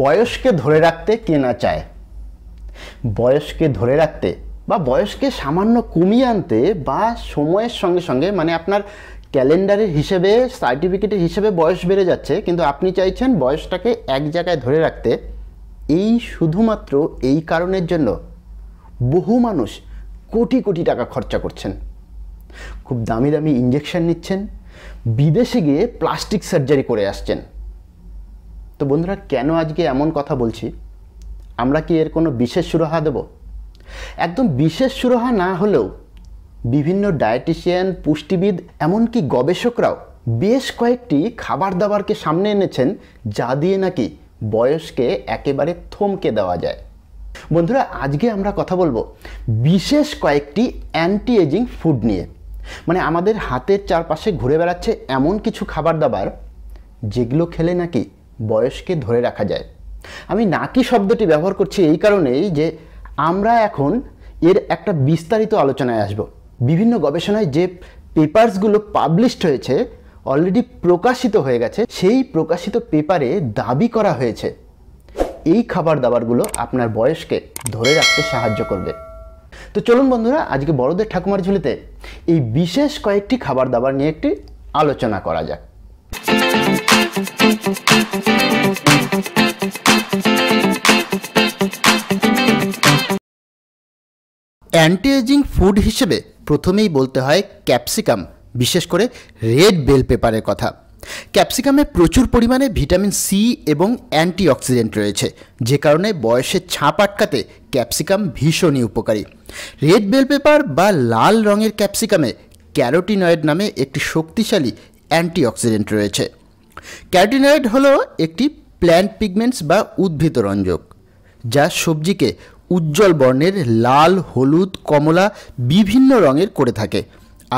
বয়সকে ধরে রাখতে কে না চায় বয়সকে ধরে রাখতে বা বয়সকে সামান্য কমিয়ে আনতে বা সময়ের সঙ্গে সঙ্গে মানে আপনার ক্যালেন্ডারের হিসেবে সার্টিফিকেটের হিসেবে বয়স বেড়ে যাচ্ছে কিন্তু আপনি চাইছেন বয়সটাকে এক জায়গায় ধরে রাখতে এই শুধুমাত্র এই কারণের জন্য বহু মানুষ কোটি কোটি টাকা খরচা করছেন খুব দামি দামি ইঞ্জেকশন নিচ্ছেন বিদেশে গিয়ে প্লাস্টিক সার্জারি করে আসছেন তো বন্ধুরা কেন আজকে এমন কথা বলছি আমরা কি এর কোনো বিশেষ সুরাহা দেব একদম বিশেষ সুরাহা না হলেও বিভিন্ন ডায়েটিশিয়ান পুষ্টিবিদ এমনকি গবেষকরাও বেশ কয়েকটি খাবার দাবারকে সামনে এনেছেন যা দিয়ে নাকি বয়সকে একেবারে থমকে দেওয়া যায় বন্ধুরা আজকে আমরা কথা বলবো বিশেষ কয়েকটি অ্যান্টি এজিং ফুড নিয়ে মানে আমাদের হাতের চারপাশে ঘুরে বেড়াচ্ছে এমন কিছু খাবার দাবার যেগুলো খেলে নাকি বয়সকে ধরে রাখা যায় আমি নাকি শব্দটি ব্যবহার করছি এই কারণেই যে আমরা এখন এর একটা বিস্তারিত আলোচনায় আসব বিভিন্ন গবেষণায় যে পেপারসগুলো পাবলিশড হয়েছে অলরেডি প্রকাশিত হয়ে গেছে সেই প্রকাশিত পেপারে দাবি করা হয়েছে এই খাবার দাবারগুলো আপনার বয়সকে ধরে রাখতে সাহায্য করবে তো চলুন বন্ধুরা আজকে বড়দের ঠাকুমার ঝুলিতে এই বিশেষ কয়েকটি খাবার দাবার নিয়ে একটি আলোচনা করা যাক অ্যান্টি এজিং ফুড হিসেবে প্রথমেই বলতে হয় ক্যাপসিকাম বিশেষ করে রেড বেল পেপারের কথা ক্যাপসিকামে প্রচুর পরিমাণে ভিটামিন সি এবং অ্যান্টিঅক্সিডেন্ট রয়েছে যে কারণে বয়সের ছাপ আটকাতে ক্যাপসিকাম ভীষণই উপকারী রেড বেল পেপার বা লাল রঙের ক্যাপসিকামে ক্যারোটিনয়েড নামে একটি শক্তিশালী অ্যান্টিঅক্সিডেন্ট রয়েছে ক্যারোটিনয়েড হলো একটি প্ল্যান্ট পিগমেন্টস বা উদ্ভিদ রঞ্জক যা সবজিকে উজ্জ্বল বর্ণের লাল হলুদ কমলা বিভিন্ন রঙের করে থাকে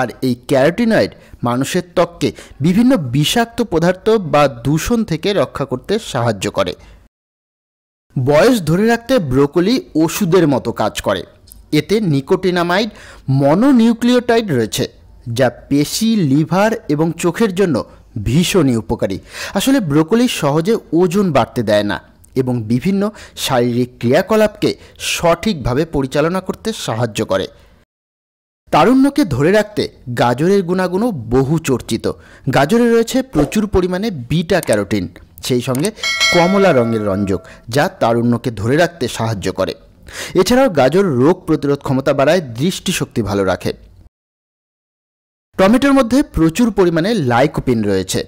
আর এই ক্যারোটিনয়েড মানুষের ত্বককে বিভিন্ন বিষাক্ত পদার্থ বা দূষণ থেকে রক্ষা করতে সাহায্য করে বয়স ধরে রাখতে ব্রোকলি ওষুধের মতো কাজ করে এতে নিকোটিনামাইড মনোনিউক্লিওটাইড রয়েছে যা পেশি লিভার এবং চোখের জন্য ভীষণই উপকারী আসলে ব্রোকলি সহজে ওজন বাড়তে দেয় না এবং বিভিন্ন শারীরিক ক্রিয়াকলাপকে সঠিকভাবে পরিচালনা করতে সাহায্য করে তারুণ্যকে ধরে রাখতে গাজরের গুণাগুণও বহু চর্চিত গাজরে রয়েছে প্রচুর পরিমাণে বিটা ক্যারোটিন সেই সঙ্গে কমলা রঙের রঞ্জক যা তারুণ্যকে ধরে রাখতে সাহায্য করে এছাড়াও গাজর রোগ প্রতিরোধ ক্ষমতা বাড়ায় দৃষ্টিশক্তি ভালো রাখে টমেটোর মধ্যে প্রচুর পরিমাণে লাইকোপিন রয়েছে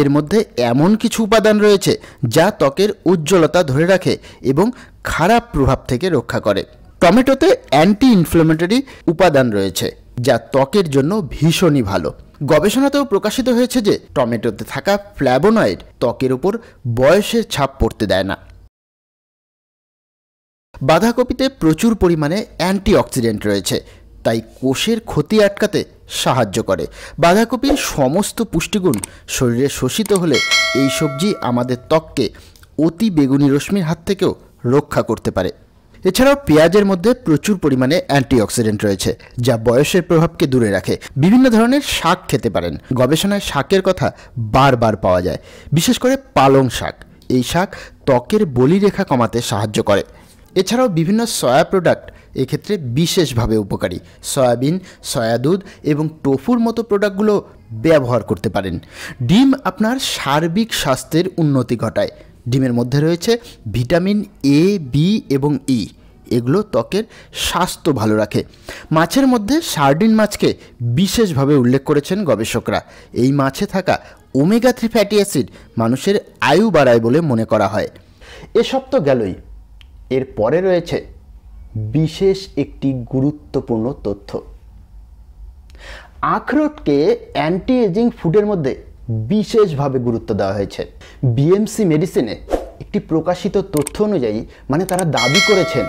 এর মধ্যে এমন কিছু উপাদান রয়েছে যা ত্বকের উজ্জ্বলতা ধরে রাখে এবং খারাপ প্রভাব থেকে রক্ষা করে টমেটোতে অ্যান্টি ইনফ্লামেটরি উপাদান রয়েছে যা ত্বকের জন্য ভীষণই ভালো গবেষণাতেও প্রকাশিত হয়েছে যে টমেটোতে থাকা ফ্ল্যাবোনয়েড ত্বকের উপর বয়সের ছাপ পড়তে দেয় না বাঁধাকপিতে প্রচুর পরিমাণে অ্যান্টিঅক্সিডেন্ট রয়েছে তাই কোষের ক্ষতি আটকাতে সাহায্য করে বাঁধাকপির সমস্ত পুষ্টিগুণ শরীরে শোষিত হলে এই সবজি আমাদের ত্বককে অতি বেগুনি রশ্মির হাত থেকেও রক্ষা করতে পারে এছাড়াও পেঁয়াজের মধ্যে প্রচুর পরিমাণে অ্যান্টিঅক্সিডেন্ট রয়েছে যা বয়সের প্রভাবকে দূরে রাখে বিভিন্ন ধরনের শাক খেতে পারেন গবেষণায় শাকের কথা বারবার পাওয়া যায় বিশেষ করে পালং শাক এই শাক ত্বকের বলিরেখা কমাতে সাহায্য করে এছাড়াও বিভিন্ন সয়া প্রোডাক্ট এক্ষেত্রে বিশেষভাবে উপকারী সয়াবিন সয়া দুধ এবং টোফুর মতো প্রোডাক্টগুলো ব্যবহার করতে পারেন ডিম আপনার সার্বিক স্বাস্থ্যের উন্নতি ঘটায় ডিমের মধ্যে রয়েছে ভিটামিন এ বি এবং ই e। এগুলো ত্বকের স্বাস্থ্য ভালো রাখে মাছের মধ্যে সার্ডিন মাছকে বিশেষভাবে উল্লেখ করেছেন গবেষকরা এই মাছে থাকা ওমেগা থ্রি ফ্যাটি অ্যাসিড মানুষের আয়ু বাড়ায় বলে মনে করা হয় এসব তো গেলই এর পরে রয়েছে বিশেষ একটি গুরুত্বপূর্ণ তথ্য আখরোটকে অ্যান্টি এজিং ফুডের মধ্যে বিশেষভাবে গুরুত্ব দেওয়া হয়েছে বিএমসি মেডিসিনে একটি প্রকাশিত তথ্য অনুযায়ী মানে তারা দাবি করেছেন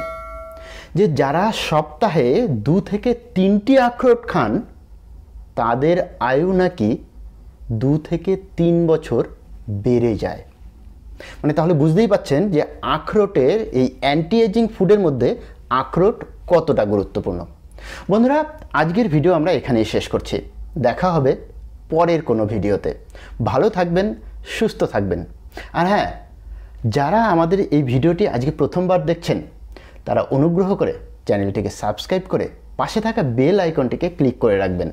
যে যারা সপ্তাহে দু থেকে তিনটি আখরোট খান তাদের আয়ু নাকি দু থেকে তিন বছর বেড়ে যায় মানে তাহলে বুঝতেই পাচ্ছেন যে আখরোটের এই অ্যান্টি এজিং ফুডের মধ্যে আখরোট কতটা গুরুত্বপূর্ণ বন্ধুরা আজকের ভিডিও আমরা এখানেই শেষ করছি দেখা হবে পরের কোনো ভিডিওতে ভালো থাকবেন সুস্থ থাকবেন আর হ্যাঁ যারা আমাদের এই ভিডিওটি আজকে প্রথমবার দেখছেন তারা অনুগ্রহ করে চ্যানেলটিকে সাবস্ক্রাইব করে পাশে থাকা বেল আইকনটিকে ক্লিক করে রাখবেন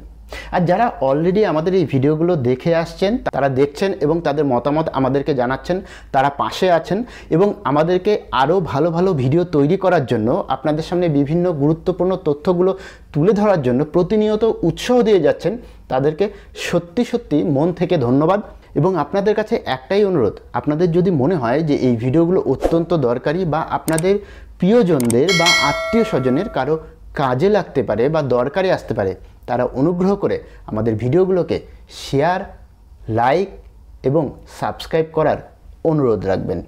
আর যারা অলরেডি আমাদের এই ভিডিওগুলো দেখে আসছেন তারা দেখছেন এবং তাদের মতামত আমাদেরকে জানাচ্ছেন তারা পাশে আছেন এবং আমাদেরকে আরও ভালো ভালো ভিডিও তৈরি করার জন্য আপনাদের সামনে বিভিন্ন গুরুত্বপূর্ণ তথ্যগুলো তুলে ধরার জন্য প্রতিনিয়ত উৎসাহ দিয়ে যাচ্ছেন তাদেরকে সত্যি সত্যি মন থেকে ধন্যবাদ এবং আপনাদের কাছে একটাই অনুরোধ আপনাদের যদি মনে হয় যে এই ভিডিওগুলো অত্যন্ত দরকারি বা আপনাদের প্রিয়জনদের বা আত্মীয় স্বজনের কারো কাজে লাগতে পারে বা দরকারে আসতে পারে তারা অনুগ্রহ করে আমাদের ভিডিওগুলোকে শেয়ার লাইক এবং সাবস্ক্রাইব করার অনুরোধ রাখবেন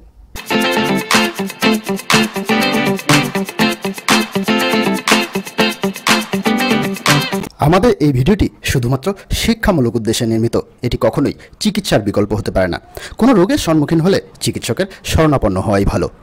আমাদের এই ভিডিওটি শুধুমাত্র শিক্ষামূলক উদ্দেশ্যে নির্মিত এটি কখনোই চিকিৎসার বিকল্প হতে পারে না কোনো রোগের সম্মুখীন হলে চিকিৎসকের শরণাপন্ন হওয়াই ভালো